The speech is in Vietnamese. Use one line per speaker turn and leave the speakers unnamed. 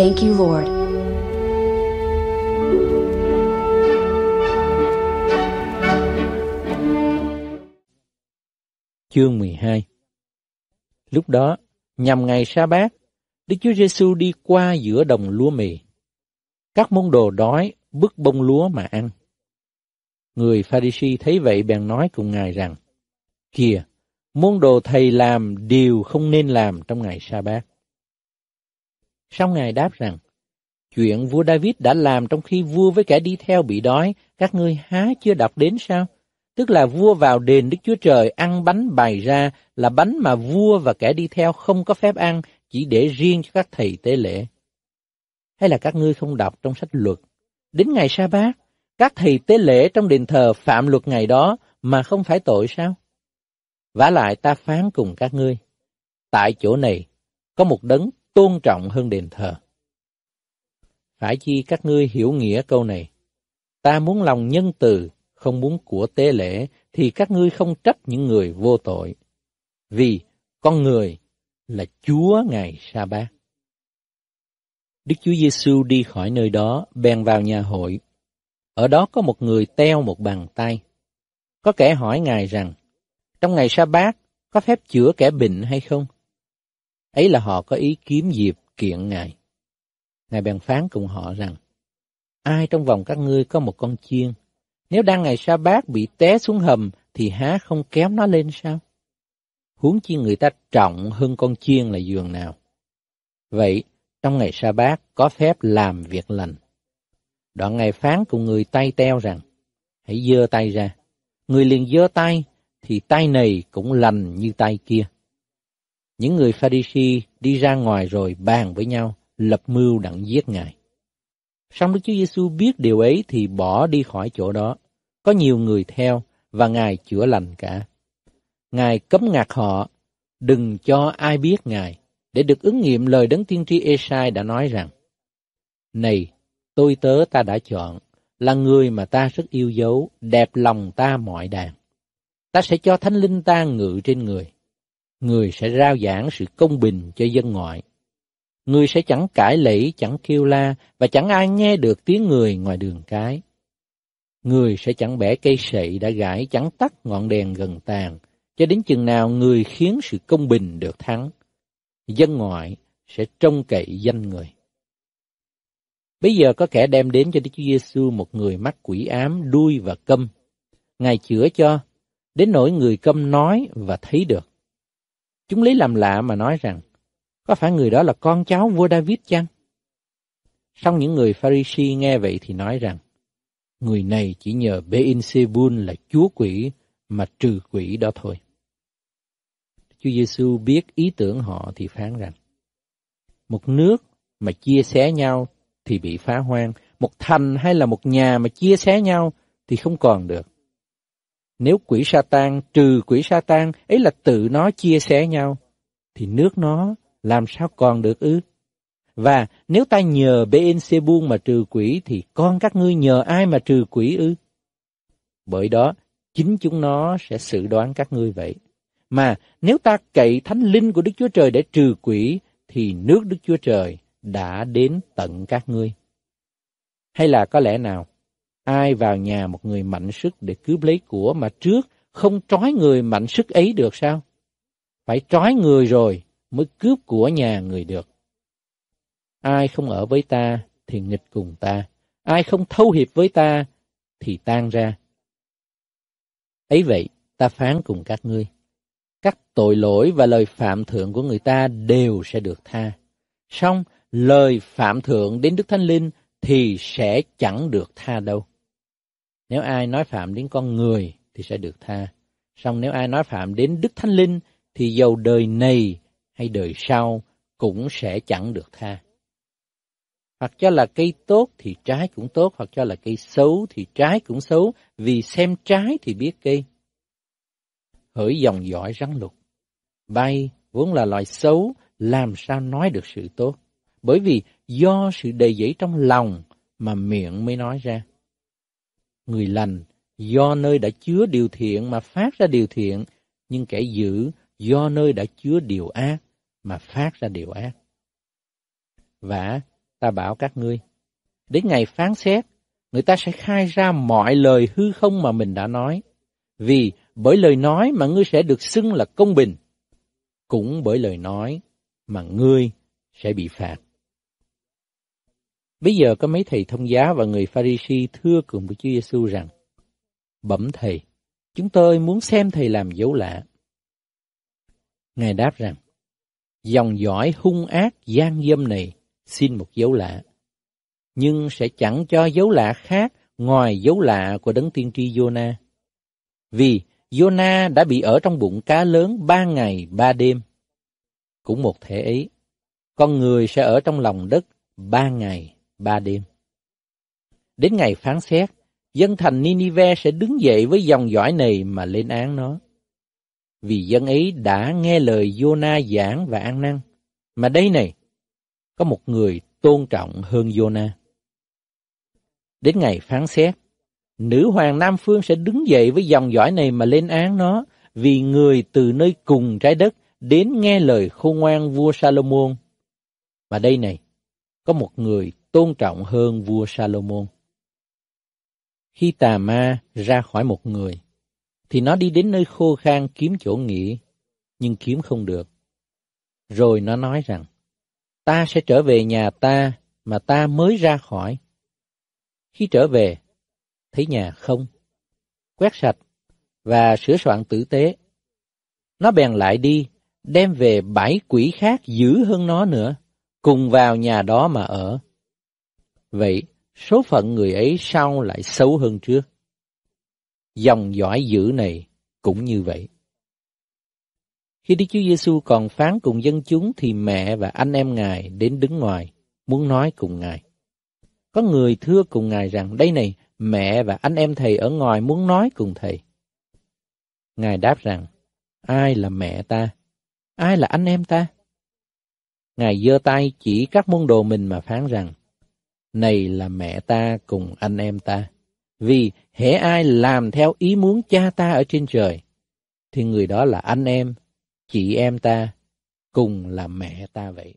Thank you, Lord. Chương 12 Lúc đó, nhằm ngày sa bát, Đức Chúa Giêsu đi qua giữa đồng lúa mì. Các môn đồ đói bứt bông lúa mà ăn. Người pha si thấy vậy bèn nói cùng Ngài rằng, Kìa, môn đồ thầy làm điều không nên làm trong ngày sa bát. Sau Ngài đáp rằng, chuyện vua David đã làm trong khi vua với kẻ đi theo bị đói, các ngươi há chưa đọc đến sao? Tức là vua vào đền Đức Chúa Trời ăn bánh bày ra là bánh mà vua và kẻ đi theo không có phép ăn, chỉ để riêng cho các thầy tế lễ. Hay là các ngươi không đọc trong sách luật? Đến ngày sa bát, các thầy tế lễ trong đền thờ phạm luật ngày đó mà không phải tội sao? Vả lại ta phán cùng các ngươi. Tại chỗ này, có một đấng tôn trọng hơn đền thờ. Phải chi các ngươi hiểu nghĩa câu này. Ta muốn lòng nhân từ, không muốn của tế lễ, thì các ngươi không trách những người vô tội. Vì con người là Chúa Ngài sa bát. Đức Chúa Giêsu đi khỏi nơi đó, bèn vào nhà hội. Ở đó có một người teo một bàn tay. Có kẻ hỏi Ngài rằng, trong ngày sa bát có phép chữa kẻ bệnh hay không? Ấy là họ có ý kiếm dịp kiện Ngài. Ngài bèn phán cùng họ rằng, Ai trong vòng các ngươi có một con chiên, nếu đang ngày sa bát bị té xuống hầm thì há không kéo nó lên sao? Huống chi người ta trọng hơn con chiên là giường nào. Vậy, trong ngày sa bát có phép làm việc lành. Đoạn Ngài phán cùng người tay teo rằng, Hãy dơ tay ra. Người liền dơ tay, thì tay này cũng lành như tay kia những người Pharisi đi ra ngoài rồi bàn với nhau, lập mưu đặng giết Ngài. Song Đức Chúa Giêsu biết điều ấy thì bỏ đi khỏi chỗ đó. Có nhiều người theo và Ngài chữa lành cả. Ngài cấm ngạc họ, đừng cho ai biết Ngài, để được ứng nghiệm lời đấng tiên tri Esai đã nói rằng, Này, tôi tớ ta đã chọn, là người mà ta rất yêu dấu, đẹp lòng ta mọi đàn. Ta sẽ cho thánh linh ta ngự trên người người sẽ rao giảng sự công bình cho dân ngoại. Người sẽ chẳng cãi lẫy, chẳng kêu la, và chẳng ai nghe được tiếng người ngoài đường cái. Người sẽ chẳng bẻ cây sậy đã gãi, chẳng tắt ngọn đèn gần tàn, cho đến chừng nào người khiến sự công bình được thắng. Dân ngoại sẽ trông cậy danh người. Bây giờ có kẻ đem đến cho Đức Chúa Giêsu một người mắc quỷ ám, đuôi và câm. Ngài chữa cho, đến nỗi người câm nói và thấy được. Chúng lý làm lạ mà nói rằng, có phải người đó là con cháu vua David chăng? Xong những người Pharisee nghe vậy thì nói rằng, người này chỉ nhờ Beelzebul là chúa quỷ mà trừ quỷ đó thôi. Chúa Giêsu biết ý tưởng họ thì phán rằng, một nước mà chia sẻ nhau thì bị phá hoang, một thành hay là một nhà mà chia sẻ nhau thì không còn được. Nếu quỷ Satan trừ quỷ Satan, ấy là tự nó chia sẻ nhau, thì nước nó làm sao còn được ư? Và nếu ta nhờ Beelzebul mà trừ quỷ thì con các ngươi nhờ ai mà trừ quỷ ư? Bởi đó, chính chúng nó sẽ sự đoán các ngươi vậy. Mà nếu ta cậy thánh linh của Đức Chúa Trời để trừ quỷ thì nước Đức Chúa Trời đã đến tận các ngươi. Hay là có lẽ nào Ai vào nhà một người mạnh sức để cướp lấy của mà trước không trói người mạnh sức ấy được sao? Phải trói người rồi mới cướp của nhà người được. Ai không ở với ta thì nghịch cùng ta, ai không thâu hiệp với ta thì tan ra. Ấy vậy, ta phán cùng các ngươi, các tội lỗi và lời phạm thượng của người ta đều sẽ được tha. Song lời phạm thượng đến Đức Thánh Linh thì sẽ chẳng được tha đâu. Nếu ai nói phạm đến con người thì sẽ được tha. Song nếu ai nói phạm đến Đức Thánh Linh thì dầu đời này hay đời sau cũng sẽ chẳng được tha. Hoặc cho là cây tốt thì trái cũng tốt, hoặc cho là cây xấu thì trái cũng xấu, vì xem trái thì biết cây. Hỡi dòng dõi rắn lục, bay vốn là loài xấu, làm sao nói được sự tốt? Bởi vì do sự đầy dẫy trong lòng mà miệng mới nói ra người lành do nơi đã chứa điều thiện mà phát ra điều thiện, nhưng kẻ dữ do nơi đã chứa điều ác mà phát ra điều ác. Và ta bảo các ngươi, đến ngày phán xét, người ta sẽ khai ra mọi lời hư không mà mình đã nói, vì bởi lời nói mà ngươi sẽ được xưng là công bình, cũng bởi lời nói mà ngươi sẽ bị phạt. Bây giờ có mấy thầy thông giáo và người Pharisee thưa cùng với Chúa Giêsu rằng: "Bẩm thầy, chúng tôi muốn xem thầy làm dấu lạ." Ngài đáp rằng: "Dòng dõi hung ác gian dâm này xin một dấu lạ, nhưng sẽ chẳng cho dấu lạ khác ngoài dấu lạ của đấng tiên tri Jonah. Vì Jonah đã bị ở trong bụng cá lớn ba ngày ba đêm. Cũng một thể ấy, con người sẽ ở trong lòng đất ba ngày ba đêm. Đến ngày phán xét, dân thành Ninive sẽ đứng dậy với dòng dõi này mà lên án nó. Vì dân ấy đã nghe lời Jonah giảng và ăn năn, mà đây này, có một người tôn trọng hơn Jonah. Đến ngày phán xét, nữ hoàng Nam Phương sẽ đứng dậy với dòng dõi này mà lên án nó, vì người từ nơi cùng trái đất đến nghe lời khôn ngoan vua Salomon. Mà đây này, có một người tôn trọng hơn vua Salomon. Khi tà ma ra khỏi một người, thì nó đi đến nơi khô khan kiếm chỗ nghỉ, nhưng kiếm không được. Rồi nó nói rằng, ta sẽ trở về nhà ta mà ta mới ra khỏi. Khi trở về, thấy nhà không, quét sạch và sửa soạn tử tế. Nó bèn lại đi, đem về bảy quỷ khác dữ hơn nó nữa, cùng vào nhà đó mà ở. Vậy, số phận người ấy sau lại xấu hơn trước. Dòng dõi dữ này cũng như vậy. Khi Đức Chúa Giêsu còn phán cùng dân chúng thì mẹ và anh em Ngài đến đứng ngoài, muốn nói cùng Ngài. Có người thưa cùng Ngài rằng, đây này, mẹ và anh em Thầy ở ngoài muốn nói cùng Thầy. Ngài đáp rằng, ai là mẹ ta? Ai là anh em ta? Ngài giơ tay chỉ các môn đồ mình mà phán rằng, này là mẹ ta cùng anh em ta. Vì hễ ai làm theo ý muốn cha ta ở trên trời, thì người đó là anh em, chị em ta, cùng là mẹ ta vậy.